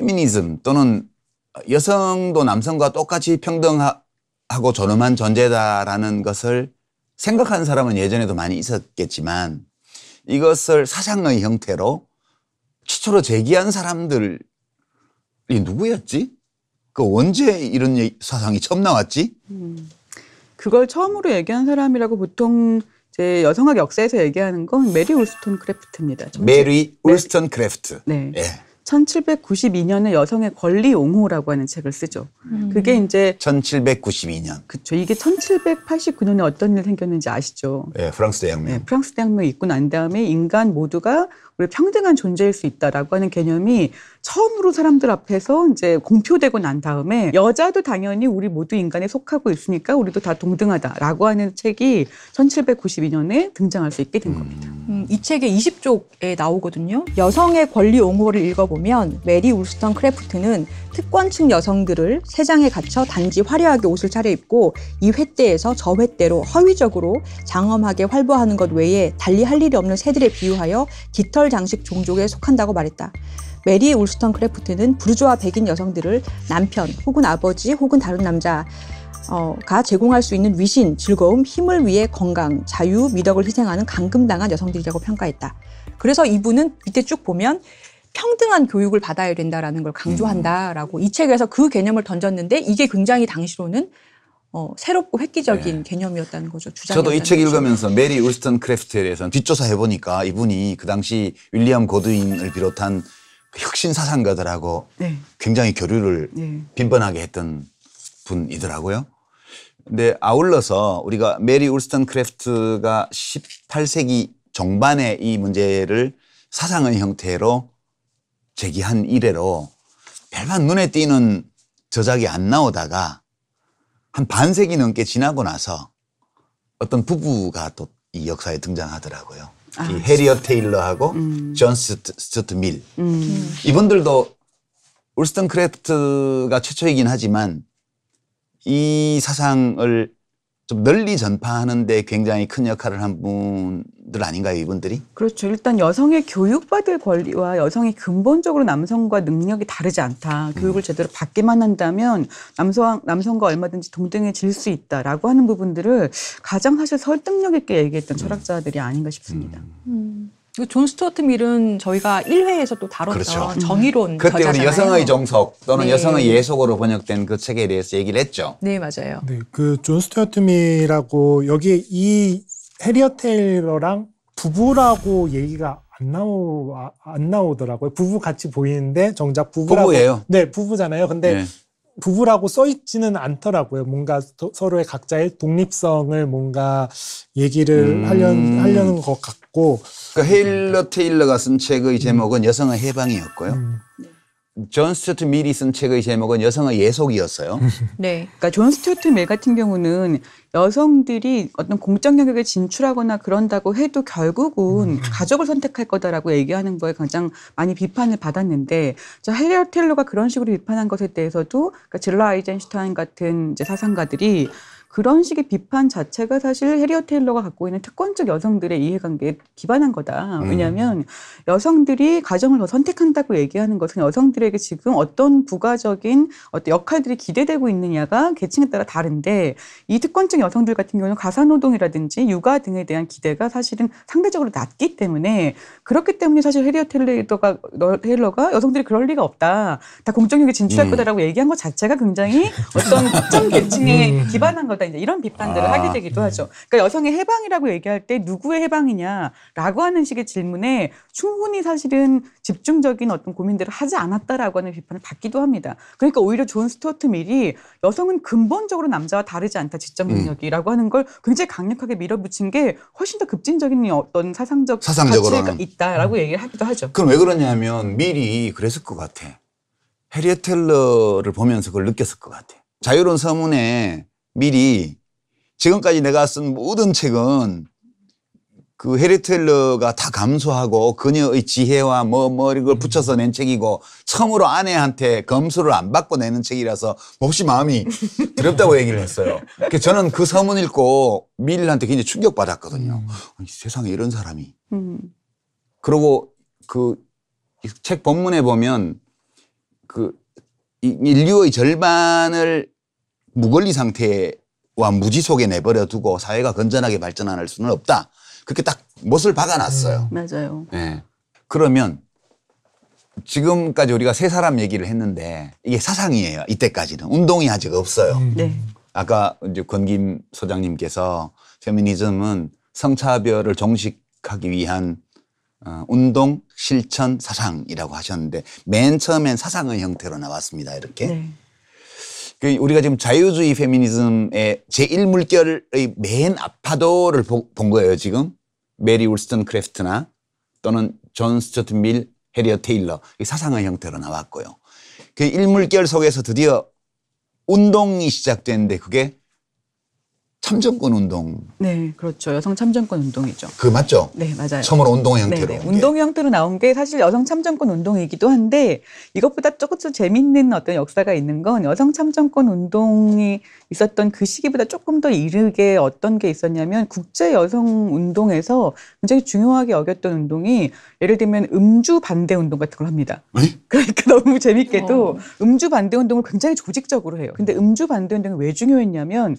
페미니즘 또는 여성도 남성과 똑같이 평등하고 존엄한 존재다라는 것을 생각한 사람은 예전에도 많이 있었겠지만 이것을 사상의 형태로 최초로 제기한 사람들이 누구였지? 그 언제 이런 사상이 처음 나왔지? 음. 그걸 처음으로 얘기한 사람이라고 보통 제 여성학 역사에서 얘기하는 건 메리 울스톤 크래프트입니다. 메리 울스톤 크래프트. 네. 예. 1792년에 여성의 권리 옹호라고 하는 책을 쓰죠. 음. 그게 이제 1792년. 그렇죠. 이게 1789년에 어떤 일이 생겼는지 아시죠? 예, 프랑스 대혁명. 예, 프랑스 대혁명이 있고 난 다음에 인간 모두가 우리 평등한 존재일 수 있다라고 하는 개념이 처음으로 사람들 앞에서 이제 공표되고 난 다음에 여자도 당연히 우리 모두 인간에 속하고 있으니까 우리도 다 동등하다라고 하는 책이 1792년에 등장할 수 있게 된 음. 겁니다. 음, 이책에 20쪽에 나오거든요. 여성의 권리 옹호를 읽어보면 메리 울스턴 크래프트는 특권층 여성들을 세장에 갇혀 단지 화려하게 옷을 차려입고 이 횟대에서 저 횟대로 허위적으로 장엄하게 활보하는 것 외에 달리 할 일이 없는 새들에 비유하여 깃털 장식 종족에 속한다고 말했다. 메리 울스턴 크래프트는 부르주아 백인 여성들을 남편 혹은 아버지 혹은 다른 남자 어, 가 제공할 수 있는 위신, 즐거움, 힘을 위해 건강, 자유, 미덕을 희생하는 감금당한 여성들이라고 평가했다. 그래서 이분은 밑에 쭉 보면 평등한 교육을 받아야 된다라는 걸 강조한다라고 음. 이 책에서 그 개념을 던졌는데 이게 굉장히 당시로는 어, 새롭고 획기적인 네. 개념이었다는 거죠. 저도 이 책 읽으면서 메리 울스턴 크래프트에 대해서는 뒷조사해보니까 이분이 그 당시 윌리엄 고드윈을 비롯한 혁신 사상가들하고 네. 굉장히 교류를 네. 빈번하게 했던 분이더라고요. 근데 아울러서 우리가 메리 울스턴 크래프트가 18세기 정반에 이 문제를 사상의 형태로 제기한 이래로 별반 눈에 띄는 저작이 안 나오다가 한 반세기 넘게 지나고 나서 어떤 부부가 또 이 역사에 등장하더라고요. 아, 이 음. 해리어 테일러하고 음. 존 스튜트, 스트밀 음. 이분들도 울스턴 크래프트가 최초이긴 하지만 이 사상을 좀 널리 전파하는 데 굉장히 큰 역할을 한분 들 아닌가요, 이분들이? 그렇죠. 일단 여성의 교육받을 권리와 여성이 근본적으로 남성과 능력이 다르지 않다. 음. 교육을 음. 제대로 받기만 한다면 남성, 남성과 얼마든지 동등해질 수 있다라고 하는 부분들을 가장 사실 설득력 있게 얘기했던 음. 철학자들이 아닌가 싶습니다. 음. 음. 그 존 스튜어트 밀은 저희가 1회에서 또 다뤘던 그렇죠. 음. 정의론 그때 저자잖아요. 우리 여성의 정석 또는 네. 여성의 예속으로 번역된 그 책에 대해서 얘기를 했죠. 네, 맞아요. 네, 그존 스튜어트 밀이라고 여기 에이 해리어 테일러랑 부부라고 얘기가 안 나오 아, 안 나오더라고요. 부부 같이 보이는데 정작 부부라고 부부예요. 네 부부잖아요. 근데 네. 부부라고 써 있지는 않더라고요. 뭔가 서로의 각자의 독립성을 뭔가 얘기를 음. 하려는, 하려는 것 같고. 그러니까 헤일러 테일러가 쓴 책의 제목은 음. 여성의 해방이었고요. 음. 존 스튜어트 밀이 쓴 책의 제목은 여성의 예속이었어요. 네. 그러니까 존 스튜어트 밀 같은 경우는 여성들이 어떤 공적 영역에 진출하거나 그런다고 해도 결국은 음. 가족을 선택할 거다라고 얘기하는 거에 가장 많이 비판을 받았는데 저헤리어 텔러가 그런 식으로 비판한 것에 대해서도 그러니까 질라 아이젠슈타인 같은 이제 사상가들이 그런 식의 비판 자체가 사실 해리어 테일러가 갖고 있는 특권적 여성들의 이해관계에 기반한 거다. 왜냐하면 음. 여성들이 가정을 더 선택한다고 얘기하는 것은 여성들에게 지금 어떤 부가적인 어떤 역할들이 기대되고 있느냐가 계층에 따라 다른데 이 특권적 여성들 같은 경우는 가사노동이라든지 육아 등에 대한 기대가 사실은 상대적으로 낮기 때문에 그렇기 때문에 사실 해리어 테일러가, 테일러가 여성들이 그럴 리가 없다. 다 공정력에 진출할 음. 거다라고 얘기한 것 자체가 굉장히 어떤 특정 계층에 음. 기반한 거다. 이제 이런 비판들을 아, 하게 되기도 네. 하죠. 그러니까 여성의 해방이라고 얘기할 때 누구의 해방이냐라고 하는 식의 질문에 충분히 사실은 집중적인 어떤 고민들을 하지 않았다라고 하는 비판을 받기도 합니다. 그러니까 오히려 존 스튜어트 밀이 여성은 근본적으로 남자와 다르지 않다 지적 음. 능력이라고 음. 하는 걸 굉장히 강력하게 밀어붙인 게 훨씬 더 급진적인 어떤 사상적 사상적으로가 있다라고 음. 얘기를 하기도 하죠. 그럼 왜 그러냐면 밀이 그랬을 것 같아. 해리에 텔러를 보면서 그걸 느꼈을 것 같아. 자유로운 서문에 미리 지금까지 내가 쓴 모든 책은 그 헤리텔러가 다 감수하고 그녀의 지혜와 뭐, 뭐 이걸 음. 붙여서 낸 책이고 처음으로 아내한테 검수를 안 받고 내는 책이라서 몹시 마음이 두렵다고 얘기를 했어요. 그래서 그러니까 저는 그 서문 읽고 미 밀한테 굉장히 충격받았거든요. 음. 아니, 세상에 이런 사람이. 음. 그리고 그 책 본문에 보면 그 인류의 절반을 무권리 상태와 무지 속에 내버려 두고 사회가 건전하게 발전할 수는 없다. 그렇게 딱 못을 박아놨어요. 음, 맞아요. 네. 그러면 지금까지 우리가 세 사람 얘기를 했는데 이게 사상이에요. 이때까지는 운동이 아직 없어요. 음. 네. 아까 이제 권김 소장님께서 페미니즘은 성차별을 종식하기 위한 어, 운동 실천 사상이라고 하셨는데 맨 처음엔 사상의 형태로 나왔습니다. 이렇게. 네. 그 우리가 지금 자유주의 페미니즘의 제1물결의 맨 앞파도를 본 거예요, 지금. 메리 울스턴 크래프트나 또는 존 스튜어트 밀, 해리어 테일러. 이 사상의 형태로 나왔고요. 그 1물결 속에서 드디어 운동이 시작되는데 그게 참정권 운동. 네, 그렇죠. 여성 참정권 운동이죠. 그 맞죠? 네, 맞아요. 처음으로 운동 형태로. 네, 네. 운동 형태로 나온 게 사실 여성 참정권 운동이기도 한데 이것보다 조금 더 재밌는 어떤 역사가 있는 건 여성 참정권 운동이 있었던 그 시기보다 조금 더 이르게 어떤 게 있었냐면 국제 여성 운동에서 굉장히 중요하게 여겼던 운동이 예를 들면 음주 반대 운동 같은 걸 합니다. 네? 그러니까 너무 재밌게도 어. 음주 반대 운동을 굉장히 조직적으로 해요. 근데 음주 반대 운동이 왜 중요했냐면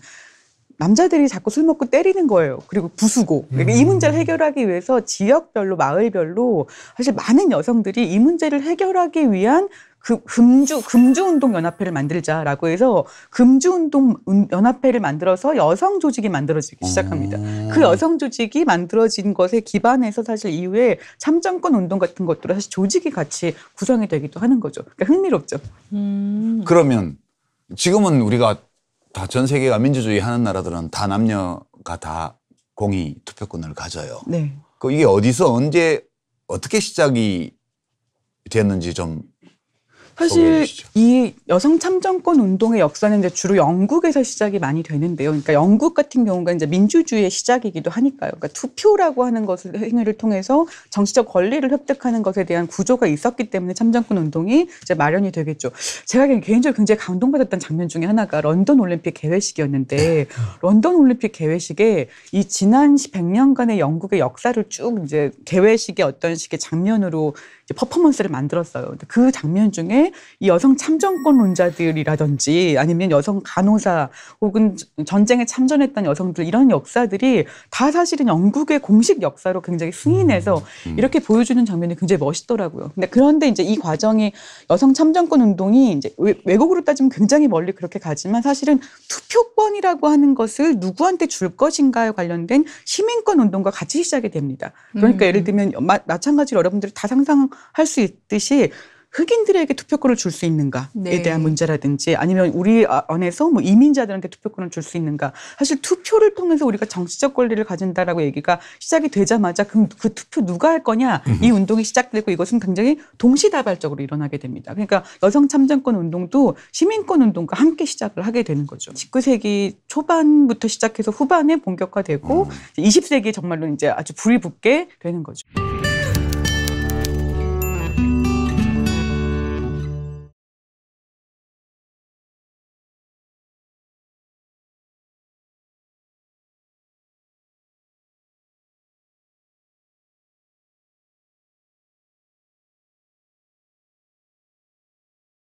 남자들이 자꾸 술 먹고 때리는 거예요. 그리고 부수고. 그이 그러니까 음. 문제를 해결하기 위해서 지역별로 마을별로 사실 많은 여성들이 이 문제를 해결하기 위한 그 금주 금주 운동 연합회를 만들자라고 해서 금주 운동 연합회를 만들어서 여성 조직이 만들어지기 시작합니다. 음. 그 여성 조직이 만들어진 것에 기반해서 사실 이후에 참정권 운동 같은 것들로 사실 조직이 같이 구성이 되기도 하는 거죠. 그러니까 흥미롭죠. 음. 그러면 지금은 우리가 다전 세계가 민주주의 하는 나라들은 다 남녀가 다 공이 투표권을 가져요. 네. 그 이게 어디서 언제 어떻게 시작이 됐는지 좀 사실 이 여성 참정권 운동의 역사는 이제 주로 영국에서 시작이 많이 되는데요. 그러니까 영국 같은 경우가 이제 민주주의의 시작이기도 하니까요. 그러니까 투표라고 하는 것을 행위를 통해서 정치적 권리를 획득하는 것에 대한 구조가 있었기 때문에 참정권 운동이 이제 마련이 되겠죠. 제가 개인적으로 굉장히 감동받았던 장면 중에 하나가 런던 올림픽 개회식이었는데 런던 올림픽 개회식에 이 지난 100년간의 영국의 역사를 쭉 이제 개회식의 어떤 식의 장면으로 퍼포먼스를 만들었어요. 그 장면 중에 이 여성 참정권론자들이라든지 아니면 여성 간호사 혹은 전쟁에 참전했던 여성들 이런 역사들이 다 사실은 영국의 공식 역사로 굉장히 승인해서 음, 음. 이렇게 보여주는 장면이 굉장히 멋있더라고요. 근데 그런데 이제 이 과정이 여성 참정권 운동이 이제 외국으로 따지면 굉장히 멀리 그렇게 가지만 사실은 투표권이라고 하는 것을 누구한테 줄 것인가에 관련된 시민권 운동과 같이 시작이 됩니다. 그러니까 음, 예를 들면 마, 마찬가지로 여러분들이 다 상상할 수 있듯이 흑인들에게 투표권을 줄 수 있는가에 네. 대한 문제라든지 아니면 우리 아, 안에서 뭐 이민자들한테 투표권을 줄 수 있는가 사실 투표를 통해서 우리가 정치적 권리를 가진다라고 얘기가 시작이 되자마자 그럼 그 투표 누가 할 거냐 이 운동이 시작되고 이것은 굉장히 동시다발적으로 일어나게 됩니다. 그러니까 여성 참정권 운동도 시민권 운동과 함께 시작을 하게 되는 거죠. 19세기 초반부터 시작해서 후반에 본격화되고 음. 20세기 정말로 이제 아주 불이 붙게 되는 거죠.